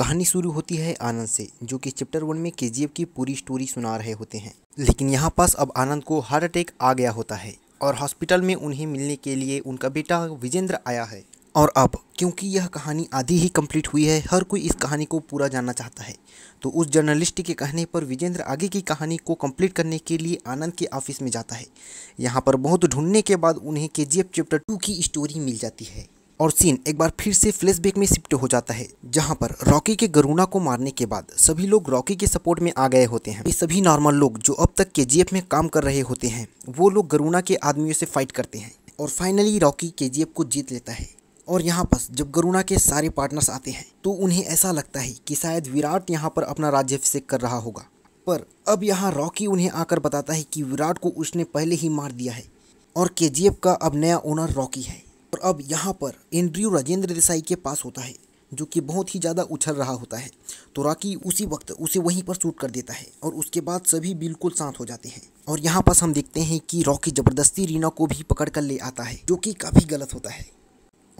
कहानी शुरू होती है आनंद से जो कि चैप्टर वन में के की पूरी स्टोरी सुना रहे होते हैं लेकिन यहाँ पास अब आनंद को हार्ट अटैक आ गया होता है और हॉस्पिटल में उन्हें मिलने के लिए उनका बेटा विजेंद्र आया है और अब क्योंकि यह कहानी आधी ही कंप्लीट हुई है हर कोई इस कहानी को पूरा जानना चाहता है तो उस जर्नलिस्ट के कहने पर विजेंद्र आगे की कहानी को कंप्लीट करने के लिए आनंद के ऑफिस में जाता है यहाँ पर बहुत ढूंढने के बाद उन्हें के चैप्टर टू की स्टोरी मिल जाती है और सीन एक बार फिर से फ्लैशबैक में शिफ्ट हो जाता है जहां पर रॉकी के गरुणा को मारने के बाद सभी लोग रॉकी के सपोर्ट में आ गए होते हैं ये सभी नॉर्मल लोग जो अब तक के में काम कर रहे होते हैं वो लोग गरुणा के आदमियों से फाइट करते हैं और फाइनली रॉकी के को जीत लेता है और यहाँ पर जब गरुणा के सारे पार्टनर्स आते हैं तो उन्हें ऐसा लगता है कि शायद विराट यहाँ पर अपना राज्यभिषेक कर रहा होगा पर अब यहाँ रॉकी उन्हें आकर बताता है कि विराट को उसने पहले ही मार दिया है और के का अब नया ओनर रॉकी है और अब यहाँ पर एंड्रयू राजेंद्र देसाई के पास होता है जो कि बहुत ही ज़्यादा उछल रहा होता है तो राकी उसी वक्त उसे वहीं पर शूट कर देता है और उसके बाद सभी बिल्कुल शांत हो जाते हैं और यहाँ पास हम देखते हैं कि रॉकी ज़बरदस्ती रीना को भी पकड़ कर ले आता है जो कि काफ़ी गलत होता है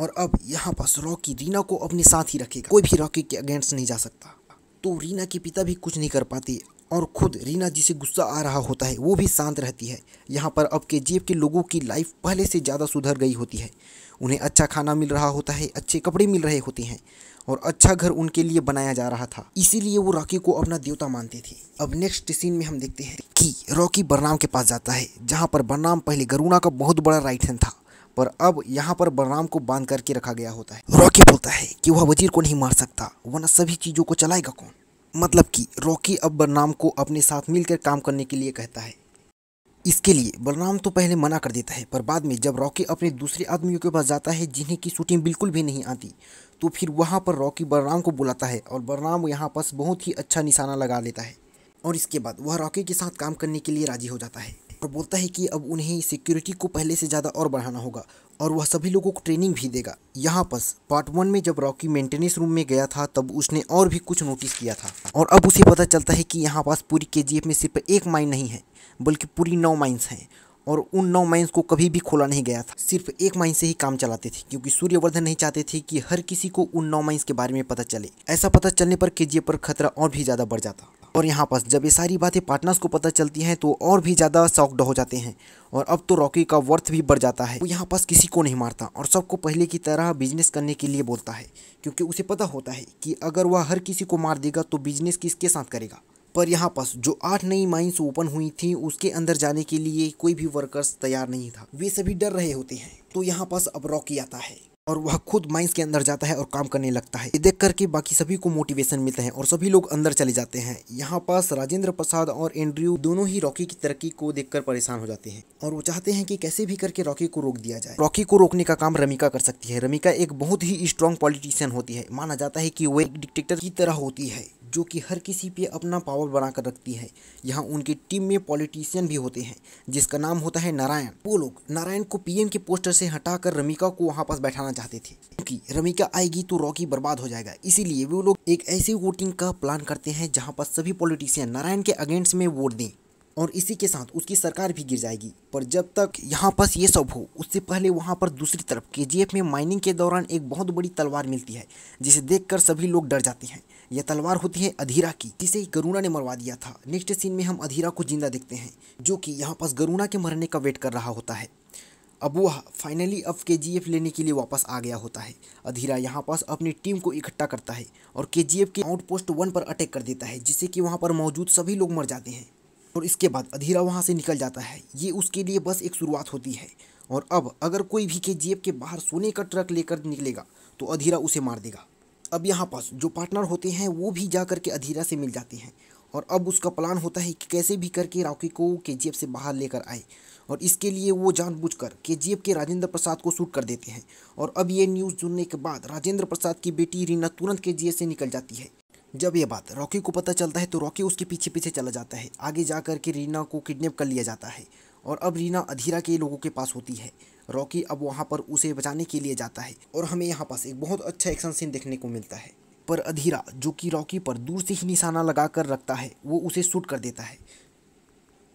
और अब यहाँ पास रॉकी रीना को अपने साथ ही रखेगा कोई भी रॉकी के अगेंस्ट नहीं जा सकता तो रीना के पिता भी कुछ नहीं कर पाते और खुद रीना जी से गुस्सा आ रहा होता है वो भी शांत रहती है यहाँ पर अब के जेब के लोगों की लाइफ पहले से ज़्यादा सुधर गई होती है उन्हें अच्छा खाना मिल रहा होता है अच्छे कपड़े मिल रहे होते हैं और अच्छा घर उनके लिए बनाया जा रहा था इसीलिए वो रॉकी को अपना देवता मानते थे अब नेक्स्ट सीन में हम देखते हैं कि रॉकी बरनाम के पास जाता है जहाँ पर बरनाम पहले गरुणा का बहुत बड़ा राइट हैंड था पर अब यहाँ पर बलराम को बांध करके रखा गया होता है रॉकी बोलता है कि वह वजीर को नहीं मार सकता वरना सभी चीज़ों को चलाएगा कौन मतलब कि रॉकी अब बलराम को अपने साथ मिलकर काम करने के लिए कहता है इसके लिए बलराम तो पहले मना कर देता है पर बाद में जब रॉकी अपने दूसरे आदमियों के पास जाता है जिन्हें की शूटिंग बिल्कुल भी नहीं आती तो फिर वहाँ पर रॉकी बलराम को बुलाता है और बलराम यहाँ पर बहुत ही अच्छा निशाना लगा लेता है और इसके बाद वह रॉकी के साथ काम करने के लिए राजी हो जाता है और बोलता है कि अब उन्हें सिक्योरिटी को पहले से ज़्यादा और बढ़ाना होगा और वह सभी लोगों को ट्रेनिंग भी देगा यहाँ पर पार्ट वन में जब रॉकी मेंटेनेंस रूम में गया था तब उसने और भी कुछ नोटिस किया था और अब उसे पता चलता है कि यहाँ पास पूरी के में सिर्फ एक माइन नहीं है बल्कि पूरी नौ माइन्स हैं और उन नौ माइंस को कभी भी खोला नहीं गया था सिर्फ एक माइन से ही काम चलाते थे क्योंकि सूर्यवर्धन नहीं चाहते थे कि हर किसी को उन नौ माइंस के बारे में पता चले ऐसा पता चलने पर के पर खतरा और भी ज़्यादा बढ़ जाता और यहाँ पर जब ये सारी बातें पार्टनर्स को पता चलती हैं तो और भी ज़्यादा शॉक्ड हो जाते हैं और अब तो रॉकी का वर्थ भी बढ़ जाता है वो यहाँ पास किसी को नहीं मारता और सबको पहले की तरह बिजनेस करने के लिए बोलता है क्योंकि उसे पता होता है कि अगर वह हर किसी को मार देगा तो बिजनेस किसके साथ करेगा पर यहाँ पास जो आठ नई माइंस ओपन हुई थी उसके अंदर जाने के लिए कोई भी वर्कर्स तैयार नहीं था वे सभी डर रहे होते हैं तो यहाँ पास अब रॉकी आता है और वह खुद माइंस के अंदर जाता है और काम करने लगता है ये देख करके बाकी सभी को मोटिवेशन मिलता है और सभी लोग अंदर चले जाते हैं यहाँ पास राजेंद्र प्रसाद और एंड्रयू दोनों ही रॉकी की तरक्की को देखकर परेशान हो जाते हैं और वो चाहते हैं कि कैसे भी करके रॉकी को रोक दिया जाए रॉकी को रोकने का काम रमिका कर सकती है रमिका एक बहुत ही स्ट्रॉन्ग पॉलिटिशियन होती है माना जाता है की वो एक डिक्टेटर की तरह होती है जो कि हर किसी पे अपना पावर बनाकर रखती है यहाँ उनकी टीम में पॉलिटिशियन भी होते हैं जिसका नाम होता है नारायण वो लोग नारायण को पीएम के पोस्टर से हटाकर रमिका को वहाँ पास बैठाना चाहते थे क्योंकि रमिका आएगी तो रॉकी बर्बाद हो जाएगा इसीलिए वो लोग एक ऐसी वोटिंग का प्लान करते हैं जहाँ पर सभी पॉलिटिशियन नारायण के अगेंस्ट में वोट दें और इसी के साथ उसकी सरकार भी गिर जाएगी पर जब तक यहाँ पास ये सब हो उससे पहले वहाँ पर दूसरी तरफ के में माइनिंग के दौरान एक बहुत बड़ी तलवार मिलती है जिसे देख सभी लोग डर जाते हैं यह तलवार होती है अधीरा की जिसे गरुणा ने मरवा दिया था नेक्स्ट सीन में हम अधीरा को जिंदा देखते हैं जो कि यहाँ पास गरुणा के मरने का वेट कर रहा होता है अब वह फाइनली अब के लेने के लिए वापस आ गया होता है अधीरा यहाँ पास अपनी टीम को इकट्ठा करता है और के के आउटपोस्ट वन पर अटैक कर देता है जिससे कि वहाँ पर मौजूद सभी लोग मर जाते हैं और इसके बाद अधीरा वहाँ से निकल जाता है ये उसके लिए बस एक शुरुआत होती है और अब अगर कोई भी के जेब के बाहर सोने का ट्रक लेकर निकलेगा तो अधीरा उसे मार देगा अब यहाँ पास जो पार्टनर होते हैं वो भी जा करके अधीरा से मिल जाते हैं और अब उसका प्लान होता है कि कैसे भी करके रॉकी को के जेब से बाहर लेकर आए और इसके लिए वो जानबूझकर के जी के राजेंद्र प्रसाद को शूट कर देते हैं और अब ये न्यूज़ सुनने के बाद राजेंद्र प्रसाद की बेटी रीना तुरंत के जी से निकल जाती है जब ये बात रॉकी को पता चलता है तो रॉकी उसके पीछे पीछे चला जाता है आगे जा कर के रीना को किडनेप कर लिया जाता है और अब रीना अधीरा के लोगों के पास होती है रॉकी अब वहाँ पर उसे बचाने के लिए जाता है और हमें यहाँ पास एक बहुत अच्छा एक्शन सीन देखने को मिलता है पर अधीरा जो कि रॉकी पर दूर से ही निशाना लगा कर रखता है वो उसे शूट कर देता है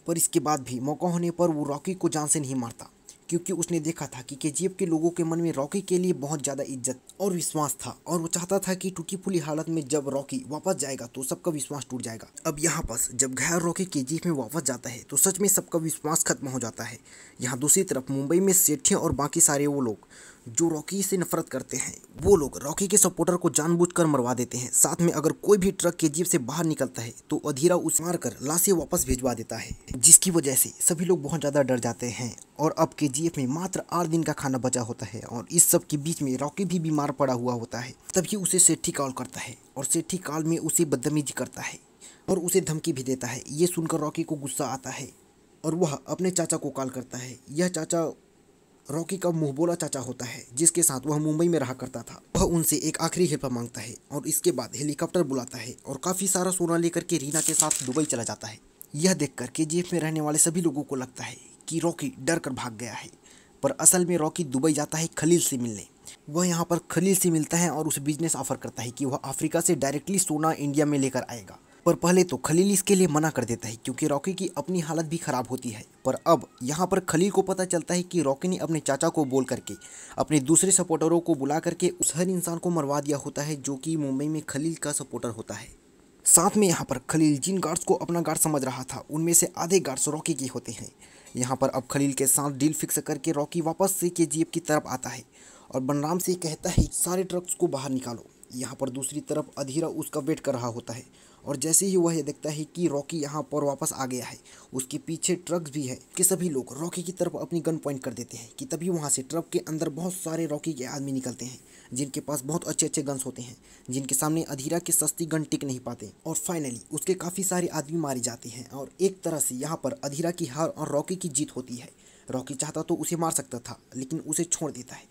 पर इसके बाद भी मौका होने पर वो रॉकी को जान से नहीं मारता क्योंकि उसने देखा था कि के के लोगों के मन में रॉकी के लिए बहुत ज़्यादा इज्जत और विश्वास था और वो चाहता था कि टूटी फूली हालत में जब रॉकी वापस जाएगा तो सबका विश्वास टूट जाएगा अब यहाँ पर जब घायल रॉकी के में वापस जाता है तो सच में सबका विश्वास खत्म हो जाता है यहाँ दूसरी तरफ मुंबई में सेठिया और बाकी सारे वो लोग जो रॉकी से नफरत करते हैं वो लोग रॉकी के सपोर्टर को जानबूझकर मरवा देते हैं साथ में अगर कोई भी ट्रक के जीप से बाहर निकलता है तो अधीरा उस मार कर लाशें वापस भिजवा देता है जिसकी वजह से सभी लोग बहुत ज़्यादा डर जाते हैं और अब के जीप में मात्र आठ दिन का खाना बचा होता है और इस सब के बीच में रॉकी भी बीमार पड़ा हुआ होता है तभी उसे सेठी कॉल करता है और सेठी कॉल में उसे बदतमीजी करता है और उसे धमकी भी देता है ये सुनकर रॉकी को गुस्सा आता है और वह अपने चाचा को कॉल करता है यह चाचा रॉकी का मुहबोला चाचा होता है जिसके साथ वह मुंबई में रहा करता था वह उनसे एक आखिरी हेल्प मांगता है और इसके बाद हेलीकॉप्टर बुलाता है और काफ़ी सारा सोना लेकर के रीना के साथ दुबई चला जाता है यह देखकर केजीएफ में रहने वाले सभी लोगों को लगता है कि रॉकी डर कर भाग गया है पर असल में रॉकी दुबई जाता है खलील से मिलने वह यहाँ पर खलील से मिलता है और उसे बिजनेस ऑफर करता है कि वह अफ्रीका से डायरेक्टली सोना इंडिया में लेकर आएगा पर पहले तो खलील इसके लिए मना कर देता है क्योंकि रॉकी की अपनी हालत भी ख़राब होती है पर अब यहाँ पर खलील को पता चलता है कि रॉकी ने अपने चाचा को बोल करके अपने दूसरे सपोर्टरों को बुला करके उस हर इंसान को मरवा दिया होता है जो कि मुंबई में खलील का सपोर्टर होता है साथ में यहाँ पर खलील जिन गार्ड्स को अपना गार्ड समझ रहा था उनमें से आधे गार्ड्स रॉकी के होते हैं यहाँ पर अब खलील के साथ डील फिक्स करके रॉकी वापस से के की तरफ आता है और बनराम से कहता है सारे ट्रक्स को बाहर निकालो यहाँ पर दूसरी तरफ अधीरा उसका वेट कर रहा होता है और जैसे ही वह देखता है कि रॉकी यहाँ पर वापस आ गया है उसके पीछे ट्रक्स भी है कि सभी लोग रॉकी की तरफ अपनी गन पॉइंट कर देते हैं कि तभी वहाँ से ट्रक के अंदर बहुत सारे रॉकी के आदमी निकलते हैं जिनके पास बहुत अच्छे अच्छे गन्स होते हैं जिनके सामने अधीरा की सस्ती गन टिक नहीं पाते और फाइनली उसके काफ़ी सारे आदमी मारे जाते हैं और एक तरह से यहाँ पर अधीरा की हार और रॉकी की जीत होती है रॉकी चाहता तो उसे मार सकता था लेकिन उसे छोड़ देता है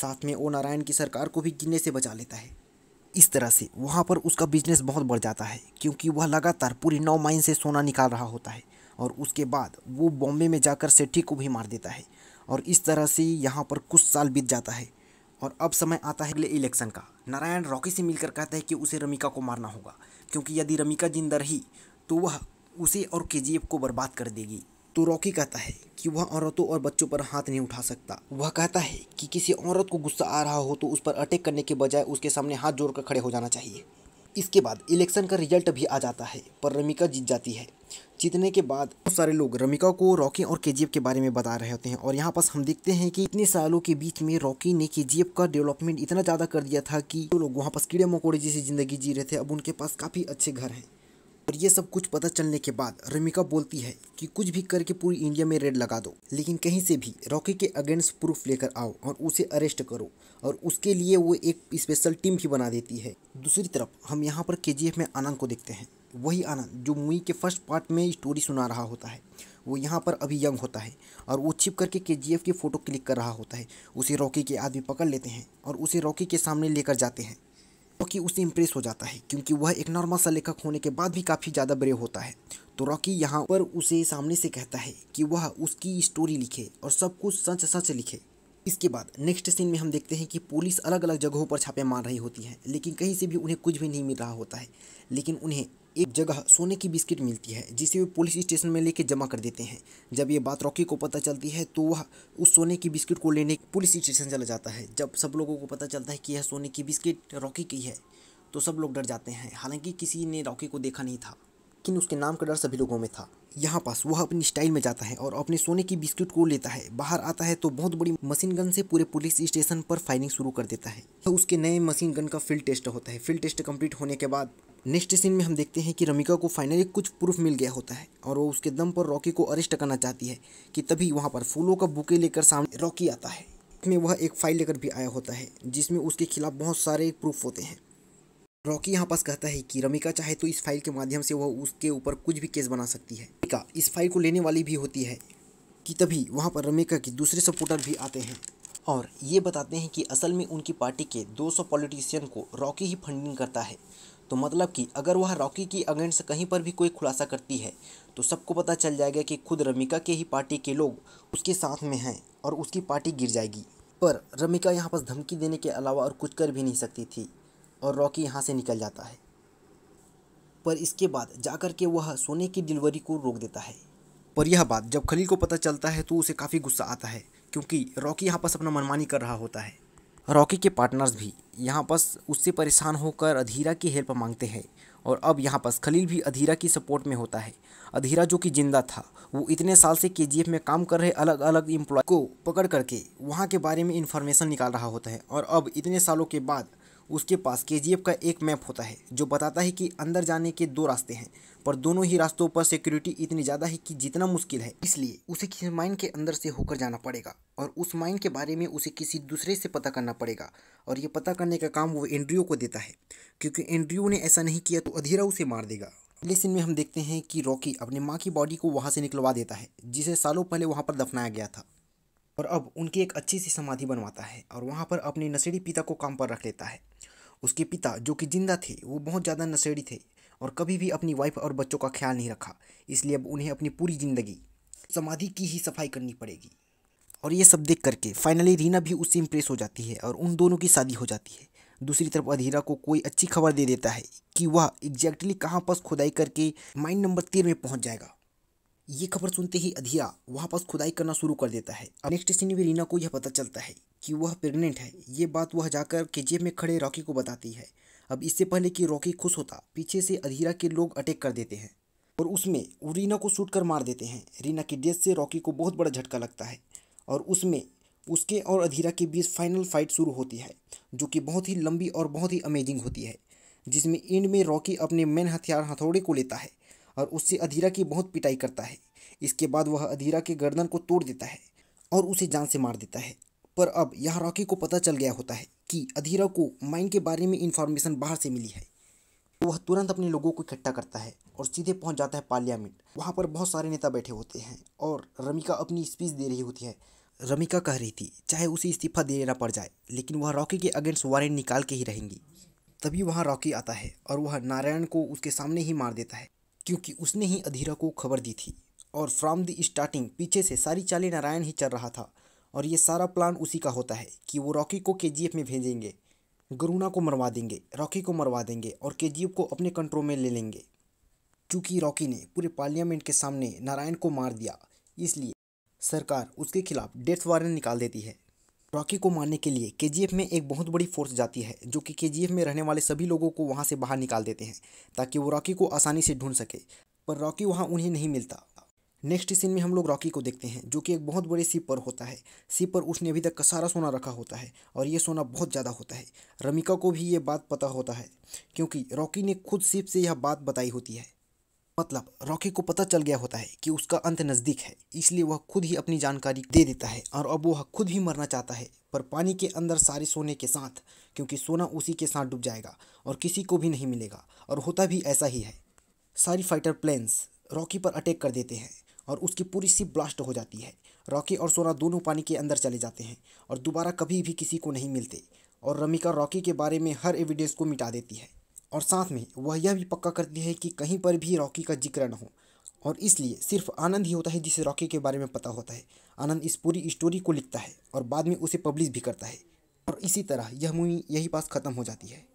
साथ में ओ नारायण की सरकार को भी गिनने से बचा लेता है इस तरह से वहाँ पर उसका बिजनेस बहुत बढ़ जाता है क्योंकि वह लगातार पूरी नौ माइन से सोना निकाल रहा होता है और उसके बाद वो बॉम्बे में जाकर सेठी को भी मार देता है और इस तरह से यहाँ पर कुछ साल बीत जाता है और अब समय आता है अगले इलेक्शन का नारायण रॉकी से मिलकर कहता है कि उसे रमिका को मारना होगा क्योंकि यदि रमिका जिंदा रही तो वह उसे और के को बर्बाद कर देगी तो रॉकी कहता है कि वह औरतों और बच्चों पर हाथ नहीं उठा सकता वह कहता है कि किसी औरत को गुस्सा आ रहा हो तो उस पर अटैक करने के बजाय उसके सामने हाथ जोड़कर खड़े हो जाना चाहिए इसके बाद इलेक्शन का रिजल्ट भी आ जाता है पर रमिका जीत जाती है जीतने के बाद बहुत सारे लोग रमिका को रॉकी और के के बारे में बता रहे होते हैं और यहाँ पास हम देखते हैं कि इतने सालों के बीच में रॉकी ने के का डेवलपमेंट इतना ज़्यादा कर दिया था कि जो लोग वहाँ पास कीड़े मकोड़े जैसी ज़िंदगी जी रहे थे अब उनके पास काफ़ी अच्छे घर हैं पर ये सब कुछ पता चलने के बाद रमिका बोलती है कि कुछ भी करके पूरी इंडिया में रेड लगा दो लेकिन कहीं से भी रॉकी के अगेंस्ट प्रूफ लेकर आओ और उसे अरेस्ट करो और उसके लिए वो एक स्पेशल टीम भी बना देती है दूसरी तरफ हम यहाँ पर के में आनंद को देखते हैं वही आनंद जो मुई के फर्स्ट पार्ट में स्टोरी सुना रहा होता है वो यहाँ पर अभी यंग होता है और वो छिप करके के जी एफ की फ़ोटो क्लिक कर रहा होता है उसे रॉकी के आदमी पकड़ लेते हैं और उसे रॉकी के सामने लेकर जाते हैं रॉकी उससे इम्प्रेस हो जाता है क्योंकि वह एक नॉर्मल सा लेखक होने के बाद भी काफ़ी ज़्यादा ब्रेव होता है तो रॉकी यहाँ पर उसे सामने से कहता है कि वह उसकी स्टोरी लिखे और सब कुछ सच सच लिखे इसके बाद नेक्स्ट सीन में हम देखते हैं कि पुलिस अलग अलग जगहों पर छापे मार रही होती है लेकिन कहीं से भी उन्हें कुछ भी नहीं मिल रहा होता है लेकिन उन्हें एक जगह सोने की बिस्किट मिलती है जिसे वे पुलिस स्टेशन में लेके जमा कर देते हैं जब ये बात रॉकी को पता चलती है तो वह उस सोने की बिस्किट को लेने पुलिस स्टेशन चला जाता है जब सब लोगों को पता चलता है कि यह सोने की बिस्किट रॉकी की है तो सब लोग डर जाते हैं हालांकि किसी ने रॉकी को देखा नहीं था लेकिन उसके नाम का डर सभी लोगों में था यहाँ पास वह अपनी स्टाइल में जाता है और अपने सोने की बिस्किट को लेता है बाहर आता है तो बहुत बड़ी मशीन गन से पूरे पुलिस स्टेशन पर फायरिंग शुरू कर देता है तो उसके नए मशीन गन का फील्ड टेस्ट होता है फील्ड टेस्ट कंप्लीट होने के बाद नेक्स्ट सीन में हम देखते हैं कि रमिका को फाइनली कुछ प्रूफ मिल गया होता है और वो उसके दम पर रॉकी को अरेस्ट करना चाहती है कि तभी वहाँ पर फूलों का बुके लेकर सामने रॉकी आता है में वह एक फाइल लेकर भी आया होता है जिसमें उसके खिलाफ बहुत सारे प्रूफ होते हैं रॉकी यहाँ पास कहता है कि रमिका चाहे तो इस फाइल के माध्यम से वह उसके ऊपर कुछ भी केस बना सकती है रमिका इस फाइल को लेने वाली भी होती है कि तभी वहाँ पर रमिका के दूसरे सपोर्टर भी आते हैं और ये बताते हैं कि असल में उनकी पार्टी के 200 पॉलिटिशियन को रॉकी ही फंडिंग करता है तो मतलब कि अगर वह रॉकी की अगेंस्ट कहीं पर भी कोई खुलासा करती है तो सबको पता चल जाएगा कि खुद रमिका के ही पार्टी के लोग उसके साथ में हैं और उसकी पार्टी गिर जाएगी पर रमिका यहाँ पर धमकी देने के अलावा और कुछ कर भी नहीं सकती थी और रॉकी यहाँ से निकल जाता है पर इसके बाद जाकर के वह सोने की डिलीवरी को रोक देता है पर यह बात जब खलील को पता चलता है तो उसे काफ़ी गुस्सा आता है क्योंकि रॉकी यहाँ पर अपना मनमानी कर रहा होता है रॉकी के पार्टनर्स भी यहाँ पस उससे परेशान होकर अधीरा की हेल्प मांगते हैं और अब यहाँ पस खलील भी अधीरा की सपोर्ट में होता है अधीरा जो कि जिंदा था वो इतने साल से के में काम कर रहे अलग अलग एम्प्लॉय को पकड़ करके वहाँ के बारे में इन्फॉर्मेशन निकाल रहा होता है और अब इतने सालों के बाद उसके पास के का एक मैप होता है जो बताता है कि अंदर जाने के दो रास्ते हैं पर दोनों ही रास्तों पर सिक्योरिटी इतनी ज़्यादा है कि जितना मुश्किल है इसलिए उसे किसी माइन के अंदर से होकर जाना पड़ेगा और उस माइन के बारे में उसे किसी दूसरे से पता करना पड़ेगा और ये पता करने का काम वो एंड्रियो को देता है क्योंकि एंड्रियो ने ऐसा नहीं किया तो अधीरा उसे मार देगा अगले सीन में हम देखते हैं कि रॉकी अपनी माँ की बॉडी को वहाँ से निकलवा देता है जिसे सालों पहले वहाँ पर दफनाया गया था और अब उनकी एक अच्छी सी समाधि बनवाता है और वहाँ पर अपने नशेड़ी पिता को काम पर रख लेता है उसके पिता जो कि जिंदा थे वो बहुत ज़्यादा नशेड़ी थे और कभी भी अपनी वाइफ और बच्चों का ख्याल नहीं रखा इसलिए अब उन्हें अपनी पूरी ज़िंदगी समाधि की ही सफाई करनी पड़ेगी और ये सब देख करके फाइनली रीना भी उससे इम्प्रेस हो जाती है और उन दोनों की शादी हो जाती है दूसरी तरफ अधीरा को कोई अच्छी खबर दे देता है कि वह एग्जैक्टली कहाँ पर खुदाई करके माइंड नंबर तीन में पहुँच जाएगा ये खबर सुनते ही अधिया वहाँ पास खुदाई करना शुरू कर देता है अब नेक्स्ट सीन में रीना को यह पता चलता है कि वह प्रेग्नेंट है ये बात वह जाकर केजीएफ में खड़े रॉकी को बताती है अब इससे पहले कि रॉकी खुश होता पीछे से अधीरा के लोग अटैक कर देते हैं और उसमें वो रीना को शूट कर मार देते हैं रीना की डेथ से रॉकी को बहुत बड़ा झटका लगता है और उसमें उसके और अधीरा के बीच फाइनल फाइट शुरू होती है जो कि बहुत ही लंबी और बहुत ही अमेजिंग होती है जिसमें एंड में रॉकी अपने मेन हथियार हथौड़े को लेता है और उससे अधीरा की बहुत पिटाई करता है इसके बाद वह अधीरा के गर्दन को तोड़ देता है और उसे जान से मार देता है पर अब यहाँ रॉकी को पता चल गया होता है कि अधीरा को माइन के बारे में इन्फॉर्मेशन बाहर से मिली है तो वह तुरंत अपने लोगों को इकट्ठा करता है और सीधे पहुंच जाता है पार्लियामेंट वहां पर बहुत सारे नेता बैठे होते हैं और रमिका अपनी स्पीच दे रही होती है रमिका कह रही थी चाहे उसे इस्तीफा देना पड़ जाए लेकिन वह रॉकी के अगेंस्ट वारंट निकाल के ही रहेंगी तभी वहाँ रॉकी आता है और वह नारायण को उसके सामने ही मार देता है क्योंकि उसने ही अधीरा को खबर दी थी और फ्रॉम द स्टार्टिंग पीछे से सारी चाली नारायण ही चल रहा था और ये सारा प्लान उसी का होता है कि वो रॉकी को के में भेजेंगे गरुणा को मरवा देंगे रॉकी को मरवा देंगे और के को अपने कंट्रोल में ले लेंगे क्योंकि रॉकी ने पूरे पार्लियामेंट के सामने नारायण को मार दिया इसलिए सरकार उसके खिलाफ डेथ वारंट निकाल देती है रॉकी को मारने के लिए केजीएफ में एक बहुत बड़ी फोर्स जाती है जो कि केजीएफ में रहने वाले सभी लोगों को वहाँ से बाहर निकाल देते हैं ताकि वो रॉकी को आसानी से ढूंढ सके पर रॉकी वहाँ उन्हें नहीं मिलता नेक्स्ट सीन में हम लोग रॉकी को देखते हैं जो कि एक बहुत बड़े सीप पर होता है सीप पर उसने अभी तक का सारा सोना रखा होता है और ये सोना बहुत ज़्यादा होता है रमिका को भी ये बात पता होता है क्योंकि रॉकी ने खुद सीप से यह बात बताई होती है मतलब रॉकी को पता चल गया होता है कि उसका अंत नज़दीक है इसलिए वह खुद ही अपनी जानकारी दे देता है और अब वह खुद ही मरना चाहता है पर पानी के अंदर सारे सोने के साथ क्योंकि सोना उसी के साथ डूब जाएगा और किसी को भी नहीं मिलेगा और होता भी ऐसा ही है सारी फाइटर प्लेन्स रॉकी पर अटैक कर देते हैं और उसकी पूरी सी ब्लास्ट हो जाती है रॉकी और सोना दोनों पानी के अंदर चले जाते हैं और दोबारा कभी भी किसी को नहीं मिलते और रमिका रॉकी के बारे में हर एविडेंस को मिटा देती है और साथ में वह यह भी पक्का करती है कि कहीं पर भी रॉकी का जिक्र न हो और इसलिए सिर्फ आनंद ही होता है जिसे रॉकी के बारे में पता होता है आनंद इस पूरी स्टोरी को लिखता है और बाद में उसे पब्लिश भी करता है और इसी तरह यह मूवी यही पास ख़त्म हो जाती है